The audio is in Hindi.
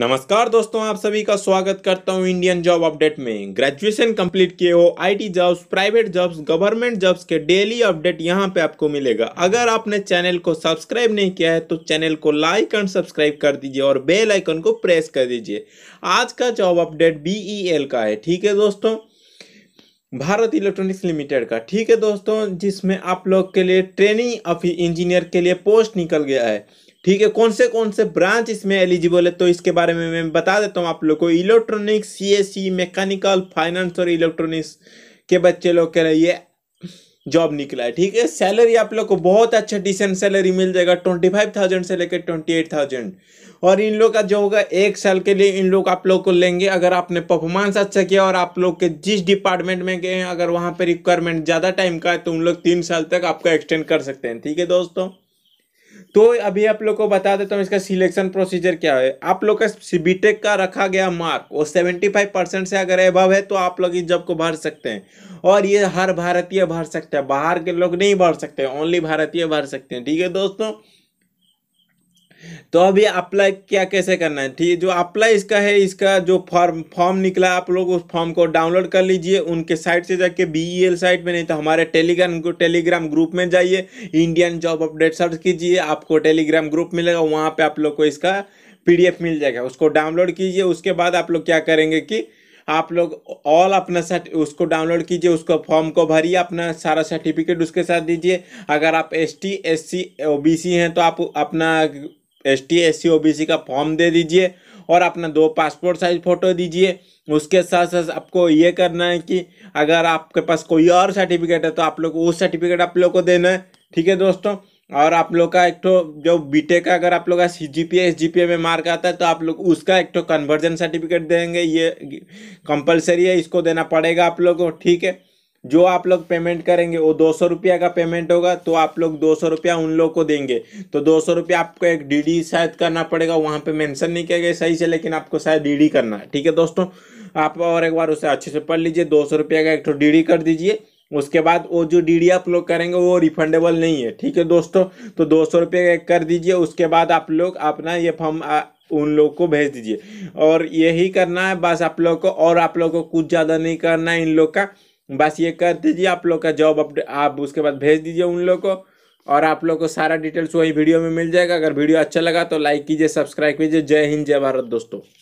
नमस्कार दोस्तों आप सभी का स्वागत करता हूं इंडियन जॉब अपडेट में ग्रेजुएशन कंप्लीट किए हो IT jobs private jobs government jobs के डेली अपडेट यहां पे आपको मिलेगा अगर आपने चैनल को सब्सक्राइब नहीं किया है तो चैनल को लाइक एंड सब्सक्राइब कर दीजिए और बेल आइकन को प्रेस कर दीजिए आज का जॉब अपडेट बी का है ठीक है दोस्तों भारत इलेक्ट्रॉनिक्स लिमिटेड का ठीक है दोस्तों जिसमें आप लोग के लिए ट्रेनिंग अभी इंजीनियर के लिए पोस्ट निकल गया है ठीक है कौन से कौन से ब्रांच इसमें एलिजिबल है तो इसके बारे में मैं बता देता हूँ आप लोग को इलेक्ट्रॉनिक्स सी मैकेनिकल फाइनेंस और इलेक्ट्रॉनिक्स के बच्चे लोग के लिए जॉब निकला है ठीक है सैलरी आप लोग को बहुत अच्छा डिसेंट सैलरी मिल जाएगा ट्वेंटी फाइव थाउजेंड से लेकर ट्वेंटी एट थाउजेंड और इन लोग का जो होगा एक साल के लिए इन लोग आप लोग को लेंगे अगर आपने परफॉर्मेंस अच्छा किया और आप लोग के जिस डिपार्टमेंट में गए हैं अगर वहाँ पर रिक्वायरमेंट ज़्यादा टाइम का है तो उन लोग तीन साल तक आपका एक्सटेंड कर सकते हैं ठीक है दोस्तों तो अभी आप लोग को बता देता हूँ इसका सिलेक्शन प्रोसीजर क्या है आप लोग का बीटेक का रखा गया मार्क वो सेवेंटी फाइव परसेंट से अगर एबव है तो आप लोग इस जॉब को भर सकते हैं और ये हर भारतीय भर सकता है बाहर के लोग नहीं भर सकते ओनली भारतीय भर सकते हैं ठीक है दोस्तों तो अभी अप्लाई क्या कैसे करना है ठीक जो अप्लाई इसका है इसका जो फॉर्म फॉर्म निकला आप लोग उस फॉर्म को डाउनलोड कर लीजिए उनके साइट से जाके बी ई एल साइट में नहीं तो हमारे टेलीग्राम टेलीग्राम ग्रुप में जाइए इंडियन जॉब अपडेट सर्च कीजिए आपको टेलीग्राम ग्रुप मिलेगा वहाँ पर आप लोग को इसका पी मिल जाएगा उसको डाउनलोड कीजिए उसके बाद आप लोग क्या करेंगे कि आप लोग ऑल अपना सर्ट उसको डाउनलोड कीजिए उसको फॉर्म को भरिए अपना सारा सर्टिफिकेट उसके साथ दीजिए अगर आप S T S C O B C हैं तो आप अपना S T S C O B C का फॉर्म दे दीजिए और अपना दो पासपोर्ट साइज फ़ोटो दीजिए उसके साथ साथ आपको ये करना है कि अगर आपके पास कोई और सर्टिफिकेट है तो आप लोग को उस सर्टिफिकेट आप लोग को देना है ठीक है दोस्तों और आप लोग का एक तो जो बीटे का अगर आप लोग का C G P S G P में मार्क आता है तो आप लोग उसका एक तो कन्वर्जन सर्टिफिकेट देंगे ये कंपलसरी है इसको देना पड़ेगा आप लोग को ठीक है जो आप लोग पेमेंट करेंगे वो दो सौ रुपया का पेमेंट होगा तो आप लोग दो सौ रुपया उन लोग को देंगे तो दो सौ रुपया आपको एक डीडी शायद करना पड़ेगा वहाँ पे मेंशन नहीं किया गया सही से लेकिन आपको शायद डीडी करना है ठीक है दोस्तों आप और एक बार उसे अच्छे से पढ़ लीजिए दो सौ रुपया का एक तो डी कर दीजिए उसके बाद वो जो डी आप लोग करेंगे वो रिफंडेबल नहीं है ठीक है दोस्तों तो दो सौ रुपये कर दीजिए उसके बाद आप लोग अपना ये फॉर्म उन लोग को भेज दीजिए और यही करना है बस आप लोग को और आप लोग को कुछ ज़्यादा नहीं करना है इन लोग का बस ये कर दीजिए आप लोग का जॉब अपडेट आप उसके बाद भेज दीजिए उन लोग को और आप लोग को सारा डिटेल्स वही वीडियो में मिल जाएगा अगर वीडियो अच्छा लगा तो लाइक कीजिए सब्सक्राइब कीजिए जय हिंद जय भारत दोस्तों